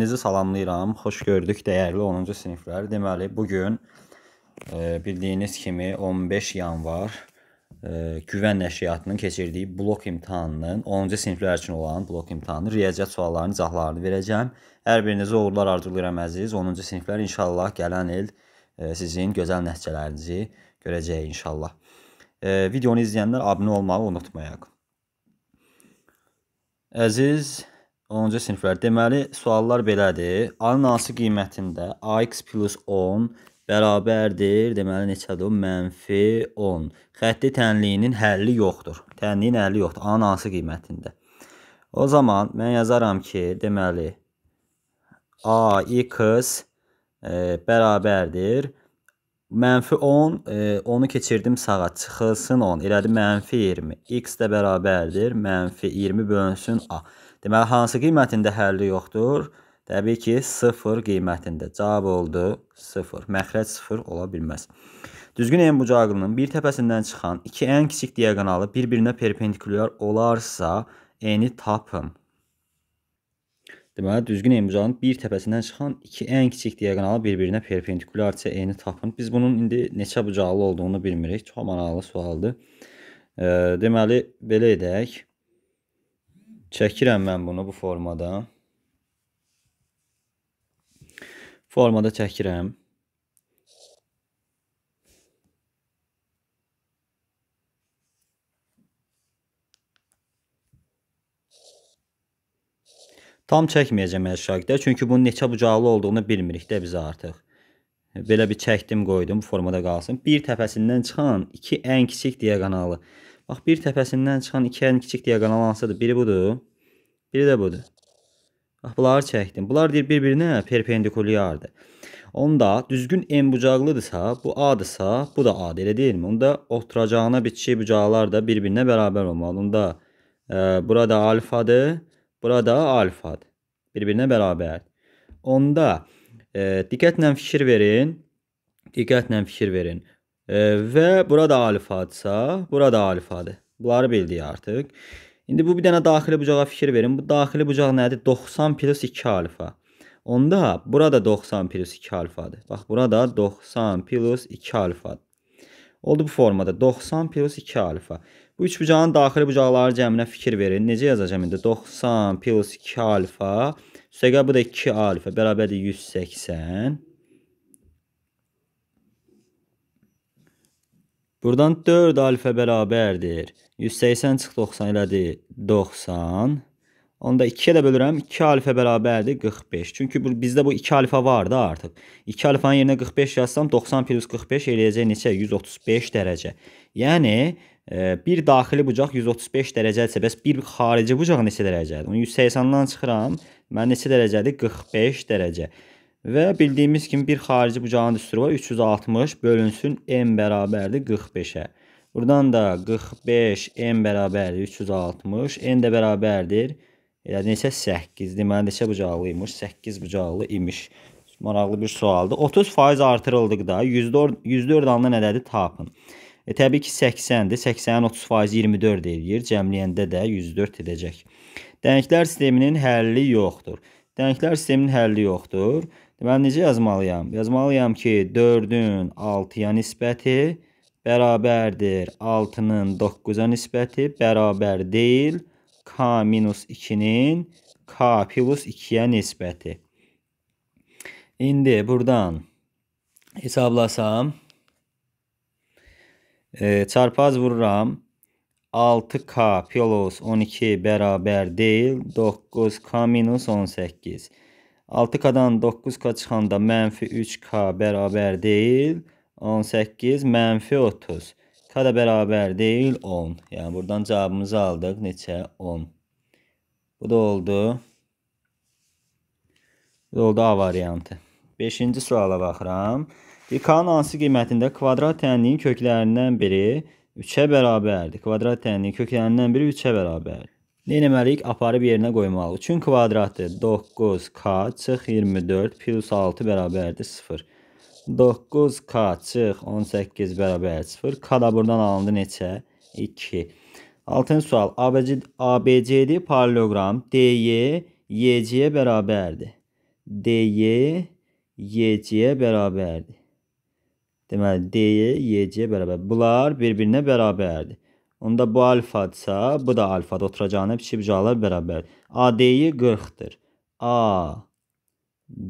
Sizi salamlayıram. Xoş gördük dəyərli 10-cu siniflər. Deməli, bu gün e, bildiyiniz kimi 15 yanvar e, güvən nəşriyyatının keçirdiyi blok imtahanının 10-cu siniflər üçün olan blok imtahanı riyaziyyat suallarının izahlarını verəcəm. Hər birinizə uğurlar arzulayıram əziz 10-cu siniflər. İnşallah gələn il e, sizin gözəl nəticələrinizi görəcək inşallah. E, videonu izləyənlər abunə olmağı unutmayaq. Əziz 10-cu siniflər. Deməli, suallar belədir. A-nın hansı qiymətində AX plus 10 bərabərdir? Deməli, neçədir o? Mənfi 10. Xətti tənliyinin həlli yoxdur. Tənliyin həlli yoxdur. A-nın hansı qiymətində? O zaman mən yazaram ki, deməli, AX e, bərabərdir Mənfi 10, e, onu keçirdim sağa, çıxılsın 10, elədi mənfi 20. X də bərabərdir, mənfi 20 bölünsün A. Deməli, hansı qiymətində həlli yoxdur? Təbii ki, 0 qiymətində. Cavab oldu 0. Məxrəc 0 ola bilməz. Düzgün en bucağının bir təpəsindən çıxan iki ən kiçik diagonalı bir-birinə perpendikulyar olarsa, eni tapın. Deməli, düzgün embrionun bir təpəsindən çıxan iki ən kiçik diaqonal bir-birinə perpendikulyarca eyni tapın. Biz bunun indi neçə bucaqlı olduğunu bilmirik. Çox maraqlı sualdır. E, deməli, belə edək. Çəkirəm mən bunu bu formada. Formada çəkirəm. Tam çəkməyəcəm hər şagidə, çünki bunun neçə bucaqlı olduğunu bilmirik də biz artıq. Belə bir çəkdim, qoydum, bu formada qalsın. Bir təpəsindən çıxan iki ən kiçik diaqonalı. Bax, bir təpəsindən çıxan iki ən kiçik diaqonalı hansıdır? Biri budur, biri də budur. Bax, bunları çəkdim. Bunlar deyir bir-birinə perpendikulyardır. Onda düzgün M bucaqlıdırsa, bu A-dırsa, bu da A-dır, elə deyilmi? Onda oturacağına bitişik bucaqlar da bir-birinə bərabər olmalı. Onda e, burada alfadır, Burada alfadır. Bir-birinə bərabərdir. Onda e, diqqətlə fikir verin. Diqqətlə fikir verin. E, və burada alfadsa, burada alfadır. Bunları bildik artıq. İndi bu bir dənə daxili bucağa fikir verin. Bu daxili bucaq nədir? 90 plus 2 alfa. Onda burada 90 plus 2 alfadır. Bax burada 90 plus 2 alfadır. Oldu bu formada 90 plus 2 alfa. Bu üç bucağın daxili bucaqları cəminə fikir verin. Necə yazacağam indi? 90 plus 2 alfa. Üstəqə bu da 2 alfa. Bərabərdir 180. Buradan 4 alfa bərabərdir. 180 çıx 90 elədi 90. Onda 2-yə də bölürəm. 2 alfa bərabərdir 45. Çünki bu, bizdə bu 2 alfa var da artıq. 2 alfanın yerinə 45 yazsam 90 plus 45 eləyəcək neçə? 135 dərəcə. Yəni Bir daxili bucaq 135 dərəcədirsə, bəs bir xarici bucaq neçə dərəcədir? Onu 180-dan çıxıram. Mən neçə dərəcədir? 45 dərəcə. Və bildiyimiz kimi bir xarici bucağın düsturu var. 360 bölünsün m bərabərdir 45-ə. Buradan da 45 m bərabərdir 360. n də bərabərdir elə neçə 8. Deməli neçə bucaqlı imiş? 8 bucaqlı imiş. Maraqlı bir sualdır. 30% artırıldıqda 104 104 andan ədədi tapın. E, təbii ki 80-dir. 80-in 30% 24 eləyir. Cəmləyəndə də 104 edəcək. Dənəklər sisteminin həlli yoxdur. Dənəklər sisteminin həlli yoxdur. Deməli necə yazmalıyam? Yazmalıyam ki 4-ün 6-ya nisbəti bərabərdir 6-nın 9-a nisbəti bərabər deyil k minus 2-nin k plus 2-yə nisbəti. İndi buradan hesablasam E, çarpaz vururam. 6K plus 12 bərabər deyil. 9K minus 18. 6K-dan 9K çıxanda mənfi 3K bərabər deyil. 18 mənfi 30. K da bərabər deyil 10. Yəni buradan cavabımızı aldıq. Neçə? 10. Bu da oldu. Bu da oldu A variantı. 5-ci suala baxıram. İK-nın hansı qiymətində kvadrat tənliyin köklərindən biri 3-ə bərabərdir. Kvadrat tənliyin köklərindən biri 3-ə bərabərdir. Nə etməliyik? Aparıb yerinə qoymalıyıq. Üçün kvadratı 9k çıx 24 plus 6 bərabərdir 0. 9k çıx 18 bərabərdir 0. K da buradan alındı neçə? 2. Altıncı sual. ABC, ABCD paralelogram DY YC-yə bərabərdir. DY YC-yə bərabərdir. Deməli, D-yə Y-yə bərabər. Bunlar bir-birinə bərabərdir. Onda bu alfadsa, bu da alfada oturacağına pişib bucaqlar bərabərdir. AD-yi 40-dır. A,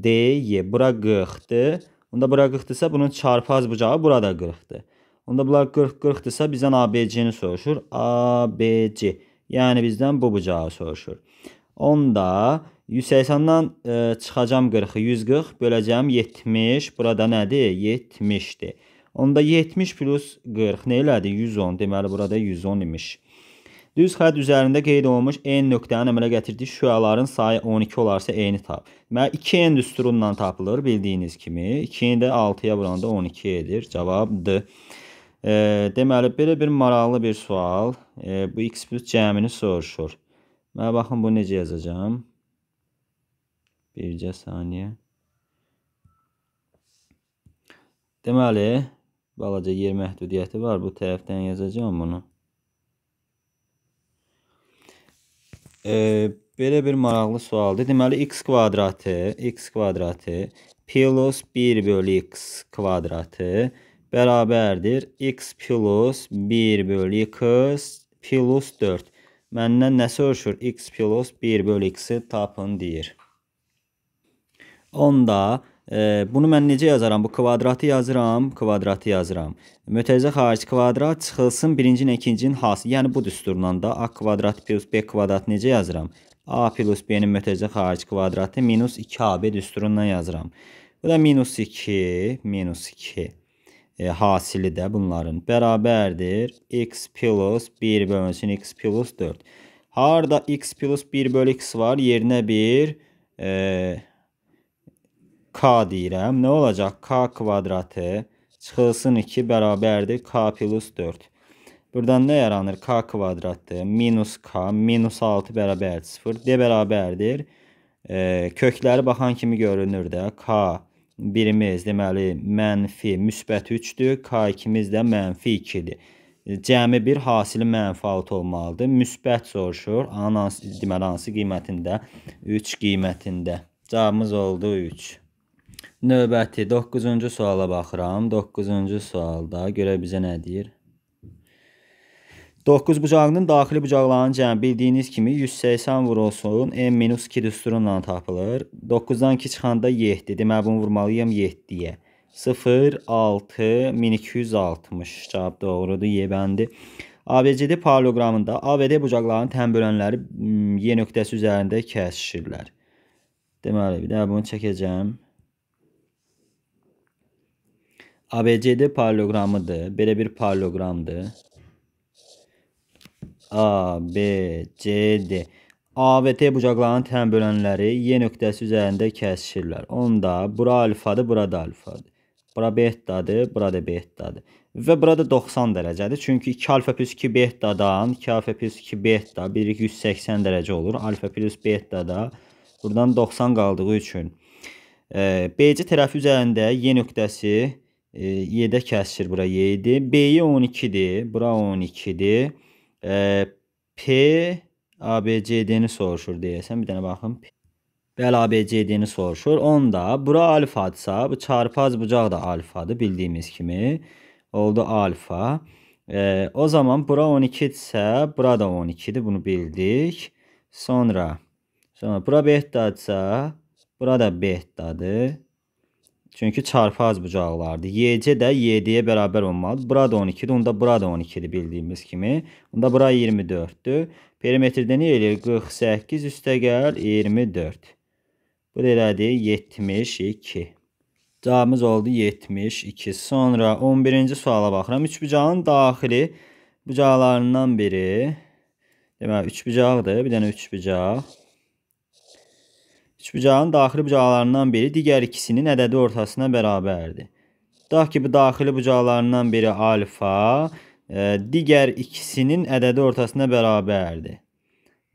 D, Y. Bura 40-dır. Onda bura 40-dırsa bunun çarpaz bucağı burada 40-dır. Onda bunlar 40-40-dırsa bizdən ABC-ni soruşur. ABC. Yəni bizdən bu bucağı soruşur. Onda 180-dan e, çıxacam 40-ı 140 böləcəm 70. Burada nədir? 70-dir. Onda 70 plus 40 nə elədi? 110. Deməli burada 110 imiş. Düz xətt üzərində qeyd olunmuş n nöqtəni əmələ gətirdik. Şüaların sayı 12 olarsa n-i tap. Deməli 2n düsturundan tapılır bildiyiniz kimi. 2-ni də 6-ya vuranda 12 edir. Cavabdır. E, deməli belə bir maraqlı bir sual. E, bu x plus cəmini soruşur. Mənə baxın bu necə yazacağam? Bircə saniyə. Deməli, balaca yer məhdudiyyəti var. Bu tərəfdən yazacağam bunu. E, belə bir maraqlı sualdır. Deməli, x kvadratı, x kvadratı plus 1 bölü x kvadratı bərabərdir. x plus 1 bölü x plus 4. Məndən nə soruşur? x plus 1 bölü x-i tapın deyir onda e, bunu mən necə yazaram? Bu kvadratı yazıram, kvadratı yazıram. Mötərizə xarici kvadrat çıxılsın birincinin, ikincinin hası. Yəni bu düsturla da a kvadrat plus b kvadrat necə yazıram? a plus b-nin mötərizə xarici kvadratı minus 2ab düsturundan yazıram. Bu da minus 2, minus 2 e, hasili də bunların bərabərdir. x plus 1 bölünsün x plus 4. Harda x plus 1 bölü x var, yerinə 1 e, k deyirəm. Nə olacaq? k kvadratı çıxılsın 2 bərabərdir k plus 4. Buradan nə yaranır? k kvadratdır. Minus k, minus 6 bərabər 0. D bərabərdir. E, kökləri baxan kimi görünür də. K birimiz deməli mənfi, müsbət 3-dür. K ikimiz də mənfi 2-dir. Cəmi 1 hasili mənfi 6 olmalıdır. Müsbət soruşur. Anası, deməli hansı qiymətində? 3 qiymətində. Cavabımız oldu 3. Növbəti 9-cu suala baxıram. 9-cu sualda görə bizə nə deyir? 9 bucağının daxili bucaqlarının cəmi bildiyiniz kimi 180 vurulsun, n-2 düsturunla tapılır. 9-dan 2 çıxanda 7. Deməli bunu vurmalıyam 7-yə. 0 6 1260 cavab doğrudur, Y bəndi. ABCD paraloqramında ABD bucaqlarının tən bölənləri y nöqtəsi üzərində kəsişirlər. Deməli bir də bunu çəkəcəm. ABCD paralelogramıdır. Belə bir paralelogramdır. ABCD. A və T bucaqlarının tən bölənləri Y nöqtəsi üzərində kəsişirlər. Onda bura alfadır, bura da alfadır. Bura betadır, bura da betadır. Və burada 90 dərəcədir. Çünki 2 alfa plus 2 betadan 2 alfa plus 2 beta birlik 180 dərəcə olur. Alfa plus betada buradan 90 qaldığı üçün BC tərəfi üzərində Y nöqtəsi Y-də kəsir bura Y-dir. B-yi 12-dir. Bura 12-dir. P ABCD-ni soruşur deyəsən. Bir dənə baxın. Bəli, ABCD-ni soruşur. Onda bura alfadsa, bu çarpaz bucaq da alfadır bildiyimiz kimi. Oldu alfa. E, o zaman bura 12-dirsə, bura da 12-dir. Bunu bildik. Sonra sonra bura betadsa, bura da betdadır. Çünki çarpı az bucaqlardır. YC də YD-yə bərabər olmalıdır. Burada 12-dir, onda burada 12-dir bildiyimiz kimi. Onda bura 24-dür. Perimetrdə nə eləyir? 48 üstəgəl 24. Bu da elədir 72. Cavabımız oldu 72. Sonra 11-ci suala baxıram. Üç bucağın daxili bucaqlarından biri. Deməli, üç bucaqdır. Bir dənə üç bucaq. Bıçağın daxili bucaqlarından biri digər ikisinin ədədi ortasına bərabərdir. Tutaq ki, bu daxili bucaqlarından biri alfa, e, digər ikisinin ədədi ortasına bərabərdir.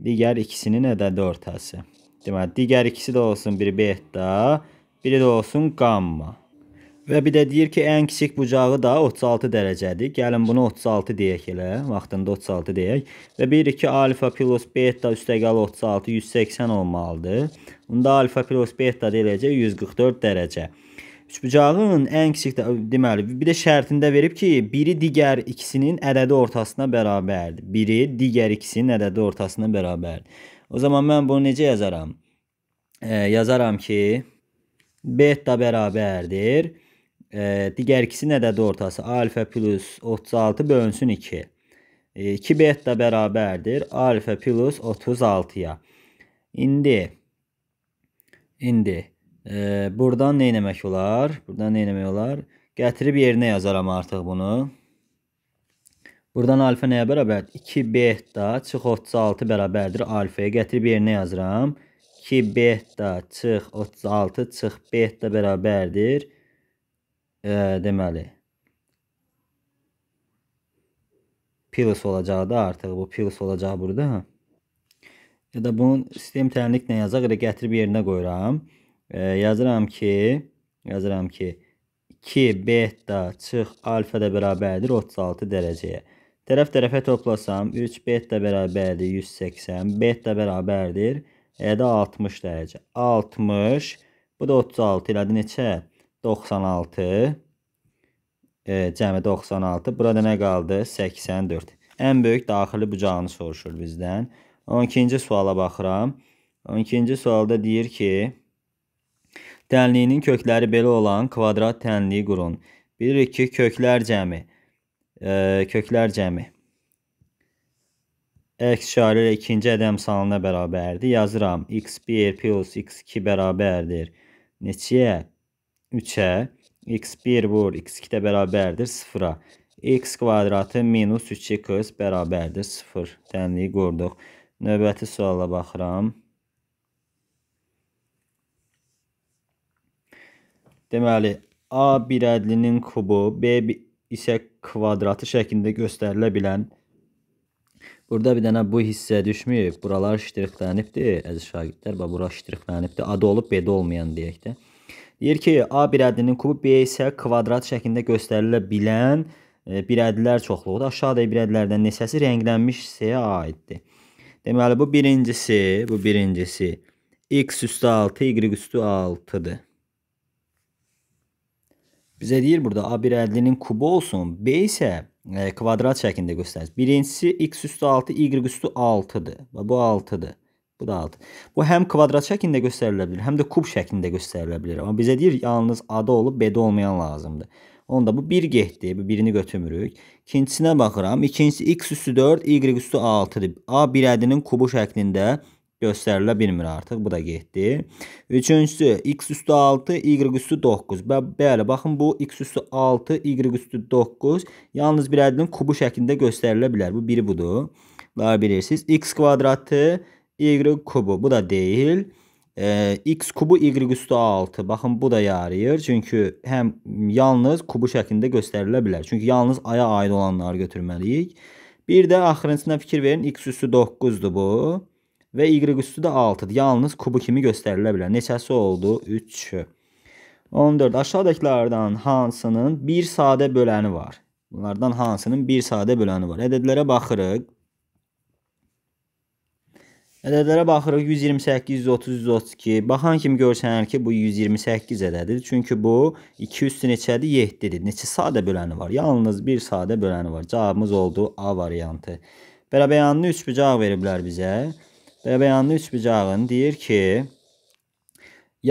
Digər ikisinin ədədi ortası. Deməli, digər ikisi də olsun biri beta, biri də olsun qamma. Və bir də deyir ki, ən kiçik bucağı da 36 dərəcədir. Gəlin bunu 36 deyək elə, vaxtında 36 deyək. Və bilirik ki, alfa plus beta üstəqal 36 180 olmalıdır. Bunda alfa plus beta deyəcək 144 dərəcə. Üçbucağın ən kiçik də, deməli, bir də şərtində verib ki, biri digər ikisinin ədədi ortasına bərabərdir. Biri digər ikisinin ədədi ortasına bərabərdir. O zaman mən bunu necə yazaram? E, yazaram ki, beta bərabərdir E, digər ikisi nədədir ortası? Alfa plus 36 bölünsün 2. E, 2 beta bərabərdir. Alfa plus 36-ya. İndi indi e, buradan nə etmək olar? Buradan nə etmək olar? Gətirib yerinə yazaram artıq bunu. Buradan alfa nəyə bərabərdir? 2 beta çıx 36 bərabərdir alfaya. Gətirib yerinə yazıram. 2 beta çıx 36 çıx beta bərabərdir 36 e, deməli Pils olacağı da artıq bu Pils olacağı burada. Hə? Ya da bunun sistem tənliklə yazaq elə gətirib yerinə qoyuram. E, yazıram ki, yazıram ki 2 beta çıx alfa da bərabərdir 36 dərəcəyə. Tərəf tərəfə toplasam 3 beta bərabərdir 180, beta bərabərdir e də 60 dərəcə. 60 bu da 36 elədi neçə? 96 e, cəmi 96. Burada nə qaldı? 84. Ən böyük daxili bucağını soruşur bizdən. 12-ci suala baxıram. 12-ci sualda deyir ki, tənliyinin kökləri belə olan kvadrat tənliyi qurun. Bilirik ki, köklər cəmi e, köklər cəmi x şarı ilə ikinci ədəm salına bərabərdir. Yazıram x1 plus x2 bərabərdir. Neçəyə? 3-ə x1 vur x2 də bərabərdir 0-a. x kvadratı minus 3 kos bərabərdir 0. Tənliyi qurduq. Növbəti suala baxıram. Deməli, A bir ədlinin kubu, B isə kvadratı şəklində göstərilə bilən Burada bir dənə bu hissə düşməyib. Buralar ştrixlənibdir, əziz şagirdlər. Bax, bura ştrixlənibdir. A da olub, B də olmayan deyək də. Deyir ki, A bir ədlinin kubu B isə kvadrat şəklində göstərilə bilən e, bir ədllər çoxluğudur. Aşağıda bir ədlərdən neçəsi rənglənmiş hissəyə aiddir. Deməli bu birincisi, bu birincisi x üstü 6, y üstü 6-dır. Bizə deyir burada A1 ədlinin kubu olsun, B isə e, kvadrat şəklində göstərir. Birincisi x üstü 6, y üstü 6-dır və bu 6-dır. Bu da 6. Bu həm kvadrat şəklində göstərilə bilər, həm də kub şəklində göstərilə bilər. Amma bizə deyir yalnız A-da olub B-də olmayan lazımdır. Onda bu 1 getdi, bu birini götürmürük. İkincisinə baxıram. İkincisi x üstü 4, y üstü 6-dır. A bir ədinin kubu şəklində göstərilə bilmir artıq. Bu da getdi. Üçüncüsü x üstü 6, y üstü 9. Bə bəli, baxın bu x üstü 6, y üstü 9 yalnız bir ədinin kubu şəklində göstərilə bilər. Bu biri budur. Daha bilirsiniz. x kvadratı y kubu bu da deyil. E, x kubu y üstü 6. Baxın bu da yarayır. Çünki həm yalnız kubu şəklində göstərilə bilər. Çünki yalnız aya aid olanları götürməliyik. Bir də axırıncısına fikir verin. x üstü 9-dur bu. Və y üstü də 6-dır. Yalnız kubu kimi göstərilə bilər. Neçəsi oldu? 3. 14. Aşağıdakilərdən hansının bir sadə böləni var? Bunlardan hansının bir sadə böləni var? Ədədlərə baxırıq. Ədədlərə baxırıq 128, 130, 132. Baxan kimi görsənir ki, bu 128 ədədidir. Çünki bu 2 üstü neçədir? 7-dir. Neçə sadə böləni var? Yalnız bir sadə böləni var. Cavabımız oldu A variantı. Bərabəryanlı 3 bucaq veriblər bizə. Bərabəryanlı 3 bucağın deyir ki,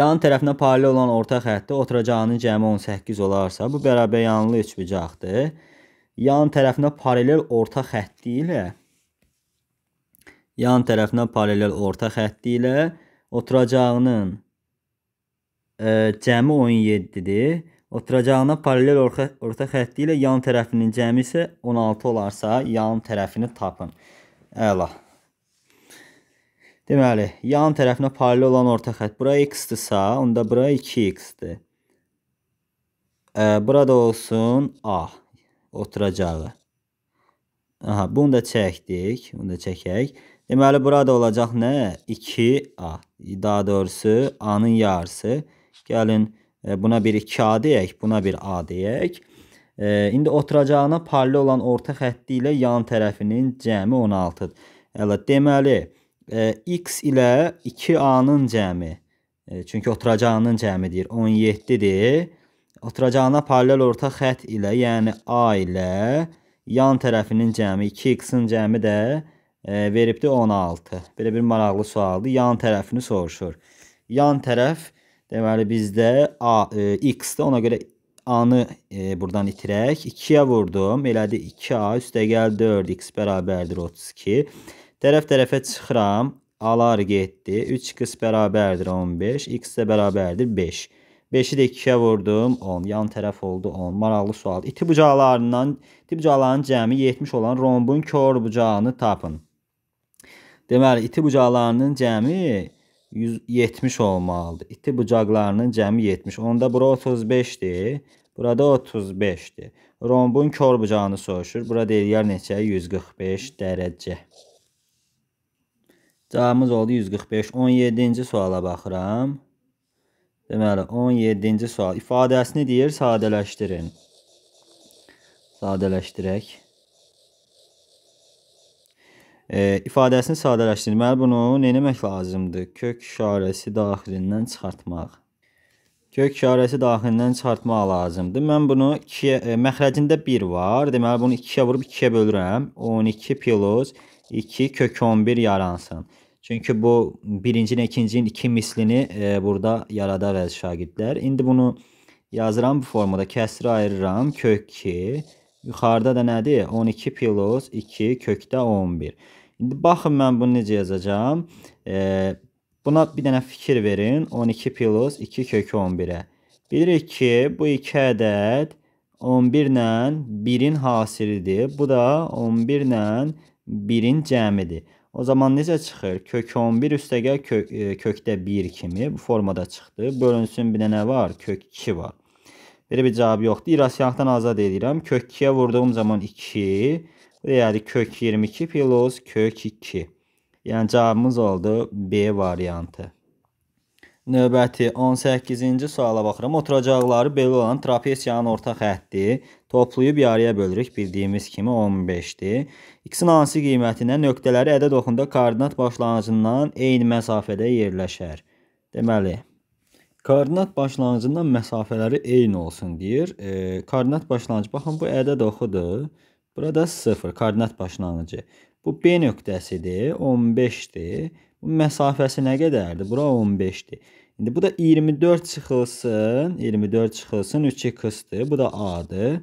yan tərəfinə paralel olan orta xəttdə oturacağının cəmi 18 olarsa, bu bərabəryanlı 3 bucaqdır. Yan tərəfinə paralel orta xətti ilə yan tərəfinə paralel orta xətti ilə oturacağının ə, e, cəmi 17-dir. Oturacağına paralel orta, orta xətti ilə yan tərəfinin cəmi isə 16 olarsa, yan tərəfini tapın. Əla. Deməli, yan tərəfinə paralel olan orta xətt bura x-dirsə, onda bura 2x-dir. E, burada olsun A oturacağı. Aha, bunu da çəkdik. Bunu da çəkək. Deməli, burada olacaq nə? 2A, daha doğrusu A-nın yarısı. Gəlin, e, buna bir 2A deyək, buna bir A deyək. E, indi oturacağına paralel olan orta xətti ilə yan tərəfinin cəmi 16-dır. Əla, deməli, e, x ilə 2A-nın cəmi, e, çünki oturacağının cəmidir, 17-dir. Oturacağına paralel orta xətt ilə, yəni A ilə yan tərəfinin cəmi, 2x-in cəmi də 17 e, veribdir 16. Belə bir maraqlı sualdır. Yan tərəfini soruşur. Yan tərəf deməli bizdə A e, x-də ona görə A-nı e, buradan itirək. 2-yə vurdum. Elədi 2A üstəgəl 4x bərabərdir 32. Tərəf tərəfə çıxıram. Alar getdi. 3x bərabərdir 15. X də bərabərdir 5. 5-i də 2-yə vurdum. 10. Yan tərəf oldu 10. Maraqlı sual. İti bucaqlarından, iti bucaqlarının cəmi 70 olan rombun kör bucağını tapın. Deməli, iti bucaqlarının cəmi 170 olmalıdır. İti bucaqlarının cəmi 70. Onda bura 35-dir. Burada 35-dir. Rombun kör bucağını soruşur. Bura deyir neçə? 145 dərəcə. Cavabımız oldu 145. 17-ci suala baxıram. Deməli 17-ci sual ifadəsini deyir sadələşdirin. Sadələşdirək e, ifadəsini sadələşdirməli. Bunu neyləmək lazımdır? Kök işarəsi daxilindən çıxartmaq. Kök işarəsi daxilindən çıxartmaq lazımdır. Mən bunu 2-yə e, məxrəcində 1 var. Deməli bunu 2-yə vurub 2-yə bölürəm. 12 plus 2 kök 11 yaransın. Çünki bu birincinin, ikincinin iki mislini e, burada yaradar əziz şagirdlər. İndi bunu yazıram bu formada. Kəsri ayırıram. Kök 2 Yuxarıda da nədir? 12 plus 2 kökdə 11. İndi baxın mən bunu necə yazacağam. E, buna bir dənə fikir verin. 12 plus 2 kökü 11-ə. Bilirik ki, bu 2 ədəd 11 ilə 1-in hasilidir. Bu da 11 ilə 1-in cəmidir. O zaman necə çıxır? Kök 11 üstəgəl kök, kökdə 1 kimi bu formada çıxdı. Bölünsün bir dənə var, kök 2 var. Belə bir cavab yoxdur. İrasiyanlıqdan azad edirəm. Kök 2-yə vurduğum zaman 2. Yəni kök 22 plus kök 2. Yəni cavabımız oldu B variantı. Növbəti 18-ci suala baxıram. Oturacaqları belə olan trapesiyanın orta xətti toplayıb yarıya bölürük. Bildiyimiz kimi 15-dir. X-in hansı qiymətinə nöqtələri ədəd oxunda koordinat başlanğıcından eyni məsafədə yerləşər? Deməli, Koordinat başlanğıcından məsafələri eyni olsun deyir. E, koordinat başlanğıcı baxın bu ədəd oxudur. Burada 0 koordinat başlanğıcı. Bu B nöqtəsidir, 15-dir. Bu məsafəsi nə qədərdir? Bura 15-dir. İndi bu da 24 çıxılsın, 24 çıxılsın 3x-dir. Bu da A-dır.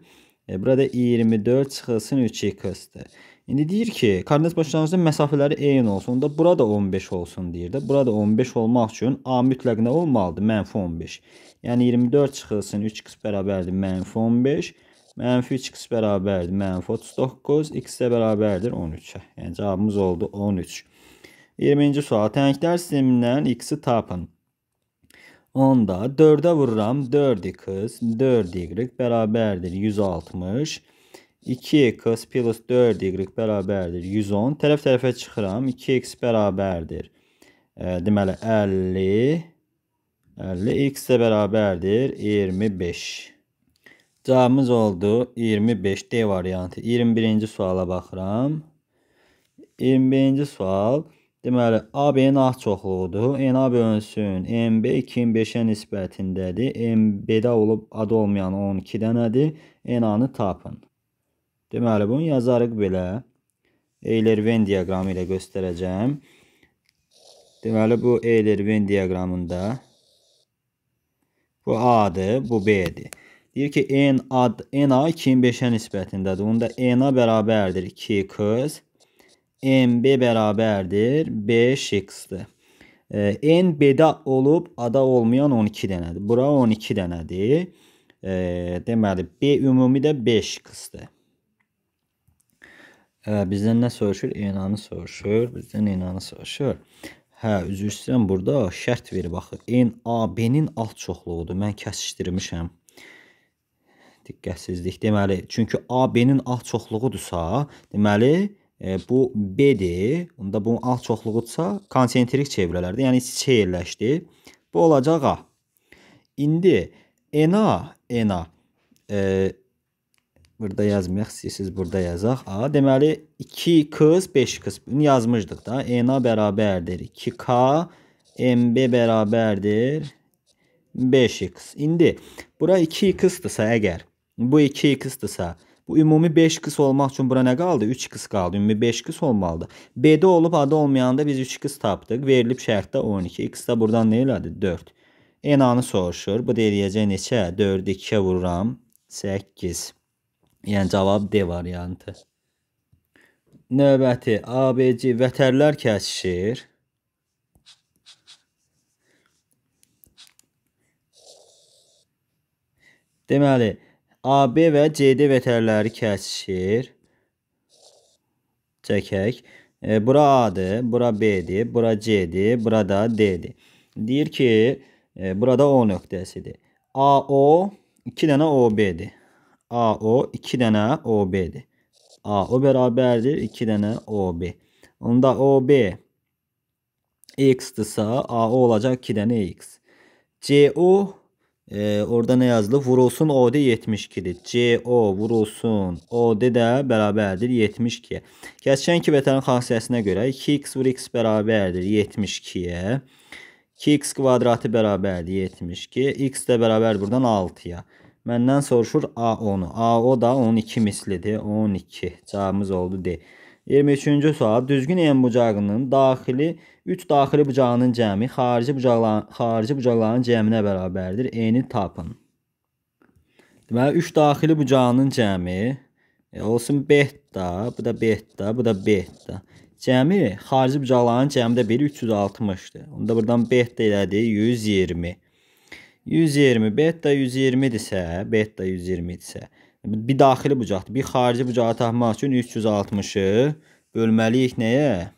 E, burada 24 çıxılsın 3x-dir. İndi deyir ki, koordinat başlanğıcının məsafələri eyni olsun. Onda bura da 15 olsun deyir də. Bura da 15 olmaq üçün A mütləq nə olmalıdır? Mənfi 15. Yəni 24 çıxılsın 3x bərabərdir mənfi 15. Mənfi 3x bərabərdir mənfi 39. X də bərabərdir 13-ə. Yəni cavabımız oldu 13. 20-ci sual. Tənliklər sistemindən x-i tapın. Onda 4-ə vururam. 4x, 4y bərabərdir 160. 160. 2x plus 4y bərabərdir 110. Tərəf tərəfə çıxıram. 2x bərabərdir. E, deməli 50. 50 x də bərabərdir 25. Cavabımız oldu 25 D variantı. 21-ci suala baxıram. 21-ci sual. Deməli AB-nin A çoxluğudur. NA bölünsün. MB 2-nin 5-ə nisbətindədir. MB-də olub adı olmayan 12 dənədir. NA-nı tapın. Deməli, bunu yazarıq belə. Eyler-Venn diaqramı ilə göstərəcəm. Deməli, bu Eyler-Venn diaqramında bu A-dır, bu B-dir. Deyir ki, N A, N A 2-nin 5-ə nisbətindədir. Onda N A bərabərdir 2x, N B bərabərdir 5x-dir. E, N B-də olub A-da olmayan 12 dənədir. Bura 12 dənədir. E, deməli, B ümumi də 5x-dir. Hə, bizdən nə soruşur? Eynanı soruşur. Bizdən eynanı soruşur. Hə, üzr istəyirəm burada şərt verib axı. N A B-nin alt çoxluğudur. Mən kəsişdirmişəm. Diqqətsizlik. Deməli, çünki A B-nin alt çoxluğudursa, deməli e, bu B-dir. Onda bunun alt çoxluğudursa, konsentrik çevrilərdir. Yəni çeyrləşdi. Bu olacaq A. İndi N A N A e, burada yazmayaq, istəyirsiniz burada yazaq. A, deməli 2 qız, 5 qız. Bunu yazmışdıq da. ENA beraberdir. 2K, MB beraberdir 5x. İndi bura 2x-dırsa əgər, bu 2x-dırsa Bu ümumi 5 kız olmak için bura nə qaldı? 3x qaldı. Ümumi 5x olmalıdır. b olup olub adı olmayanda biz 3x tapdıq. Verilib şərtdə 12. X də buradan ne elədi? 4. Ena'nı soruşur. Bu da eləyəcək neçə? 4-ü 2-yə vururam. 8. Yəni cavab D variantı. Növbəti ABC vətərlər kəsişir. Deməli, AB və CD vətərləri kəsişir. Çəkək. E, bura A-dır, bura B-dir, bura C-dir, bura da D-dir. Deyir ki, e, burada O nöqtəsidir. AO 2 dənə OB-dir. AO 2 dənə OB-dir. AO bərabərdir 2 dənə OB. Onda OB x-dirsə AO olacaq 2 dənə x. CO e, orada nə yazılıb? Vurulsun OD 72-dir. CO vurulsun OD də bərabərdir 72-yə. Kəskin kivetanın xassiyəsinə görə 2x vur x bərabərdir 72-yə. 2x kvadratı bərabərdir 72. X də bərabər buradan 6-ya. Məndən soruşur A10-u. AO da 12 mislidir. 12. Cavabımız oldu D. 23-cü sual. Düzgün en bucağının daxili 3 daxili bucağının cəmi xarici bucaqların xarici bucaqların cəminə bərabərdir. E-ni tapın. Deməli 3 daxili bucağının cəmi e, olsun beta, bu da beta, bu da beta. Cəmi xarici bucaqların cəmi də 1 360-dır. Onda buradan beta elədi 120. 120 beta 120 idisə, beta 120 idisə, bir daxili bucaqdır. Bir xarici bucağı tapmaq üçün 360-ı bölməliyik nəyə?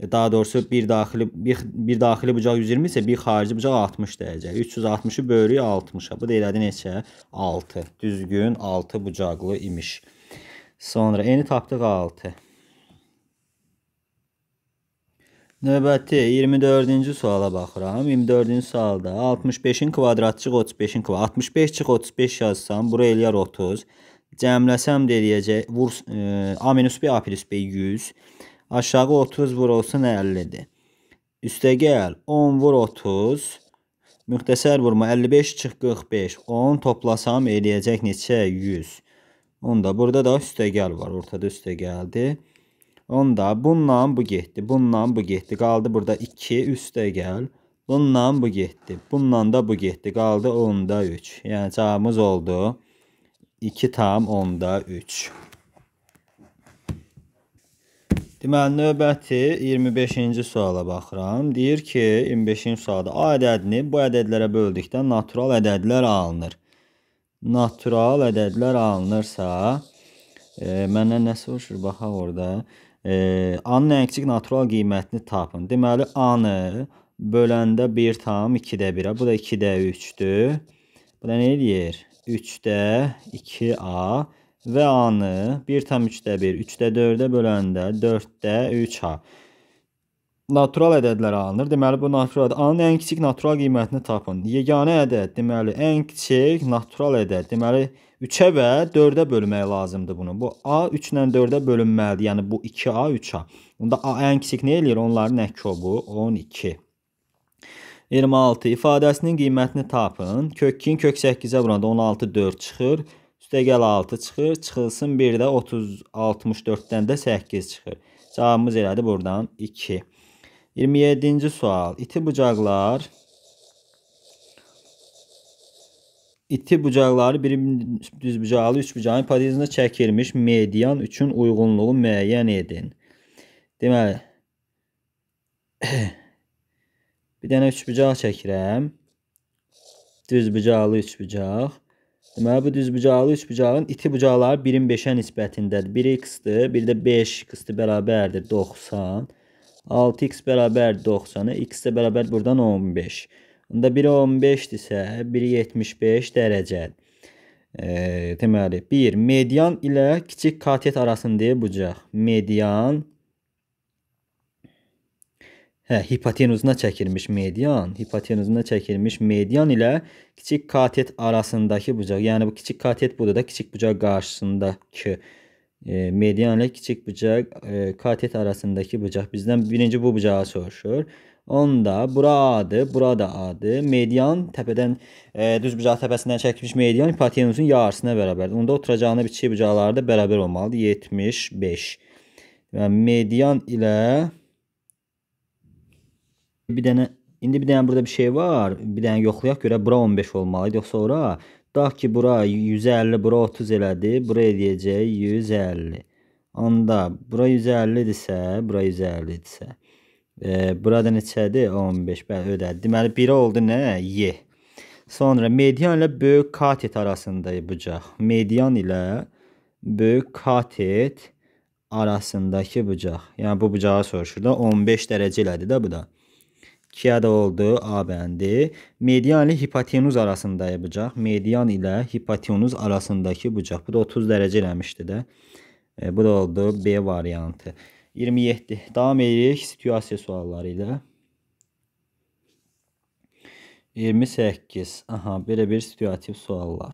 E, daha doğrusu bir daxili bir, bir daxili bucaq 120 isə bir xarici bucaq 60 dəyəcək. 360-ı bölürük 60-a. Bu da elədi neçə? 6. Düzgün 6 bucaqlı imiş. Sonra eni tapdıq 6. Növbəti 24-cü suala baxıram. 24-cü sualda 65-in kvadratı çıx 35-in kvadratı. 65 çıx 35 yazsam, bura eləyər 30. Cəmləsəm də eləyəcək. Vur e, A minus B A plus B 100. Aşağı 30 vur olsun 50-dir. Üstə gəl 10 vur 30. Müxtəsər vurma 55 çıx 45. 10 toplasam eləyəcək neçə? 100. Onda burada da üstəgəl var. Ortada üstəgəldir. Onda bununla bu getdi, bununla bu getdi. Qaldı burada 2 üstə gəl. Bununla bu getdi, bununla da bu getdi. Qaldı 10'da 3. Yəni cavabımız oldu 2 tam 10'da 3. Deməli, növbəti 25-ci suala baxıram. Deyir ki, 25-ci sualda A ədədini bu ədədlərə böldükdə natural ədədlər alınır. Natural ədədlər alınırsa, e, məndən nə soruşur? Baxaq orada. E, A-nın əksik natural qiymətini tapın. Deməli, A-nı böləndə 1 tam 2-də 1-ə. Bu da 2-də 3-dür. Bu da nə eləyir? 3-də 2A və A-nı 1 tam 3-də 1, 3-də 4-də böləndə 4-də 3A. Natural ədədlər alınır. Deməli, bu natural ədəd. A-nın ən kiçik natural qiymətini tapın. Yeganə ədəd, deməli, ən kiçik natural ədəd. Deməli, 1-2-3 3-ə və 4-ə bölmək lazımdır bunu. Bu A 3 ilə 4-ə bölünməlidir. Yəni bu 2A 3A. Onda A ən kiçik nə eləyir? Onların əköbü 12. 26 ifadəsinin qiymətini tapın. Kök 2-nin kök 8-ə vuranda 16 4 çıxır. Üstəgəl 6 çıxır. Çıxılsın 1 də 30 64-dən də 8 çıxır. Cavabımız elədi buradan 2. 27-ci sual. İti bucaqlar iti bucaqları biri düz bucaqlı, üç bucaqlı hipotezinə çəkilmiş median üçün uyğunluğu müəyyən edin. Deməli bir dənə üç bucaq çəkirəm. Düz bucaqlı üç bucaq. Deməli bu düz bucaqlı üç bucağın iti bucaqları 1-in 5-ə nisbətindədir. 1x-dir, bir də 5x-dir bərabərdir 90. 6x bərabər 90-a, x də bərabər burdan 15. Onda biri 15-dirsə, biri 75 dərəcə. E, deməli, 1 median ilə kiçik katet arasındadır bucaq. Median Hə, hipotenuzuna çəkilmiş median, hipotenuzuna çəkilmiş median ilə kiçik katet arasındakı bucaq, yəni bu kiçik katet budur da, kiçik bucaq qarşısındakı e, median ilə kiçik bucaq e, katet arasındakı bucaq bizdən birinci bu bucağı soruşur. Onda bura A-dır, bura da A-dır. Median təpədən e, düz bucaq təpəsindən çəkmiş median hipotenusun yarısına bərabərdir. Onda oturacağına bitişik bucaqları da bərabər olmalıdır. 75. Yəni median ilə bir dənə indi bir dənə burada bir şey var. Bir dənə yoxlayaq görə bura 15 olmalıdır. Yoxsa ora tutaq ki bura 150, bura 30 elədi. Bura eləyəcək 150. Onda bura 150 idisə, bura 150 idisə E, burada neçədir? 15. Bəli, ödədi. Deməli 1 oldu nə? Y. Sonra median ilə böyük katet arasında bucaq. Median ilə böyük katet arasındakı bucaq. Yəni bu bucağı soruşur da 15 dərəcə elədi də bu da. 2-yə də oldu A bəndi. Median ilə hipotenuz arasında bucaq. Median ilə hipotenuz arasındakı bucaq. Bu da 30 dərəcə eləmişdi də. E, bu da oldu B variantı. 27. Davam edirik stüdyo aksesuarları ilə. 28. Aha, belə bir situativ suallar.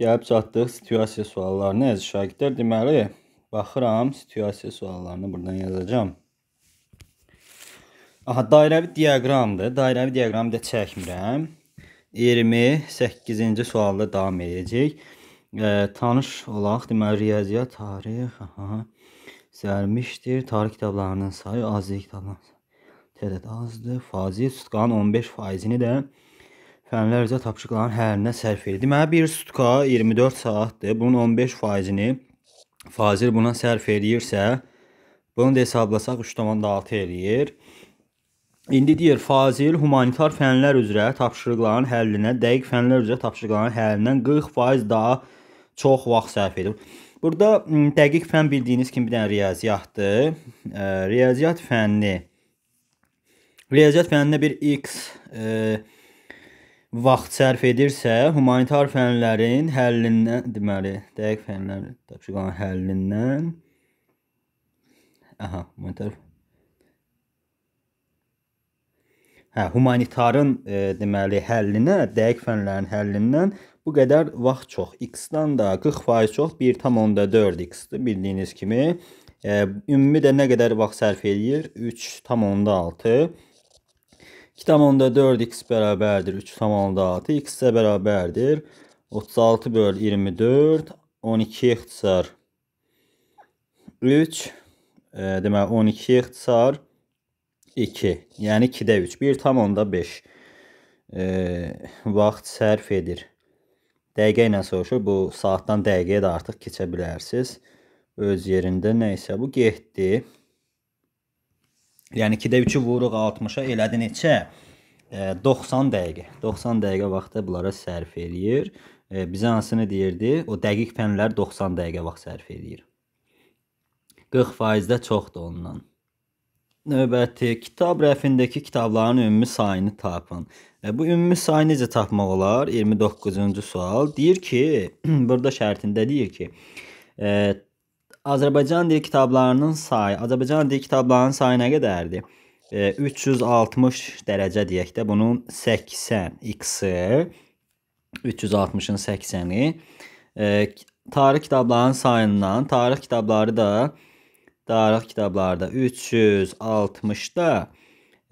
Gəlib çatdıq situasiya suallarına əziz şagirdlər. Deməli, baxıram situasiya suallarını burdan yazacağam. Aha, dairəvi diaqramdır. Dairəvi diaqramı da çəkmirəm. 28-ci sualda davam edəcək. E, tanış olaq, deməli riyaziyyat, tarix, aha. Sərmişdir. Tarix kitablarının sayı azdır kitabların. Tədəd azdır. Fazi tutqanın 15%-ni də fənlər üzrə tapşırıqların hərinə sərf edir. Deməli bir sutka 24 saatdır. Bunun 15%-ni fazil buna sərf eləyirsə, bunu da hesablasaq 3.6 eləyir. İndi deyir fazil humanitar fənlər üzrə tapşırıqların həllinə, dəqiq fənlər üzrə tapşırıqların həllindən 40% daha çox vaxt sərf edir. Burada dəqiq fən bildiyiniz kimi bir dənə riyaziyyatdır. Riyaziyyat fənni riyaziyyat fənninə bir x e, vaxt sərf edirsə, humanitar fənlərin həllindən, deməli, dəqiq fənlər tapşırığının həllindən aha, humanitar Hə, humanitarın e, deməli həllinə, dəqiq fənlərin həllindən Bu qədər vaxt çox. X-dan da 40% çox 1.4x-dir. Bildiyiniz kimi e, ümumi də nə qədər vaxt sərf eləyir? 3.6. 2.4x bərabərdir 3.6. x isə bərabərdir 36 böl 24. 12 ixtisar 3. E, deməli 12 ixtisar 2. Yəni 2-də 3. 1.5 e, vaxt sərf edir. Dəqiqə ilə soruşur. Bu saatdan dəqiqəyə də artıq keçə bilərsiniz. Öz yerində nə isə bu getdi. Yəni 2-də 3-ü vuruq 60-a elədi neçə? 90 e, dəqiqə. 90 dəqiqə vaxtı bunlara sərf eləyir. E, bizə hansını deyirdi? O dəqiq fənlər 90 dəqiqə vaxt sərf eləyir. 40% də çoxdur ondan. Növbəti kitab rəfindəki kitabların ümumi sayını tapın. E, bu ümumi sayı necə tapmaq olar? 29-cu sual. Deyir ki, burada şərtində deyir ki, ə, e, Azərbaycan dil kitablarının sayı, Azərbaycan dil kitablarının sayı nə qədərdir? Ə, e, 360 dərəcə deyək də, bunun 80 x-i 360-ın 80-i tarix kitablarının sayından, tarix kitabları da tarix kitablarda 360-da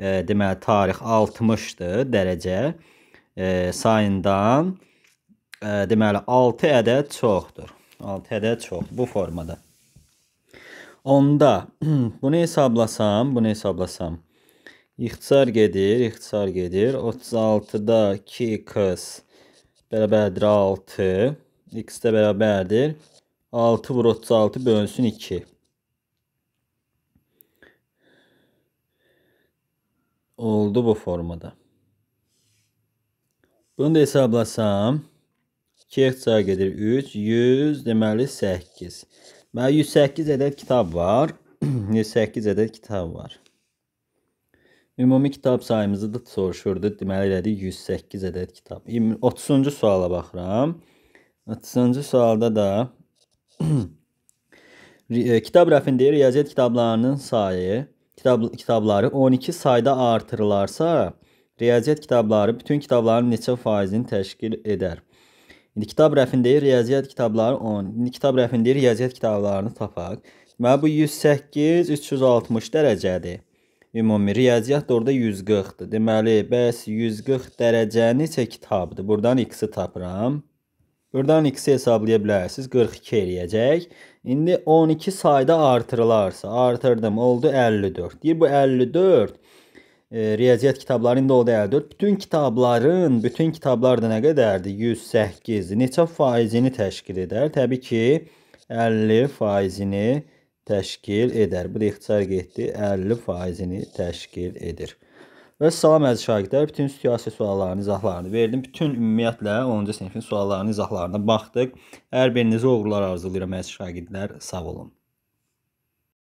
e, deməli tarix 60-dır dərəcə e, sayından e, deməli 6 ədəd çoxdur. 6 ədəd çox bu formada. Onda bunu hesablasam, bunu hesablasam ixtisar gedir, ixtisar gedir. 36-da 2 qız bərabərdir 6. X də bərabərdir 6 vur 36 bölünsün 2. oldu bu formada. Bunu da hesablasam 2 ixtisar gedir 3, 100 deməli 8. Deməli 108 ədəd kitab var. 108 ədəd kitab var. Ümumi kitab sayımızı da soruşurdu. Deməli elədi 108 ədəd kitab. 30-cu suala baxıram. 30-cu sualda da e, kitab rəfində riyaziyyat kitablarının sayı kitab, kitabları 12 sayda artırılarsa, riyaziyyat kitabları bütün kitabların neçə faizini təşkil edər? İndi kitab rəfində riyaziyyat kitabları 10. İndi kitab rəfində riyaziyyat kitablarını tapaq. Deməli bu 108 360 dərəcədir. Ümumi riyaziyyat da orada 140-dır. Deməli, bəs 140 dərəcə neçə kitabdır? Burdan x-i tapıram. Buradan x-i hesablaya bilərsiniz. 42 eləyəcək. İndi 12 sayda artırılarsa, artırdım, oldu 54. Deyir bu 54 e, riyaziyyat kitabları indi oldu 54. Bütün kitabların, bütün kitablar da nə qədərdir? 108. Neçə faizini təşkil edər? Təbii ki, 50 faizini təşkil edər. Bu da ixtisar getdi. 50 faizini təşkil edir. Və salam əziz şagirdlər, bütün siyasi sualların izahlarını verdim. Bütün ümumiyyətlə 10-cu sinifin suallarının izahlarına baxdıq. Hər birinizə uğurlar arzulayıram əziz şagirdlər. Sağ olun.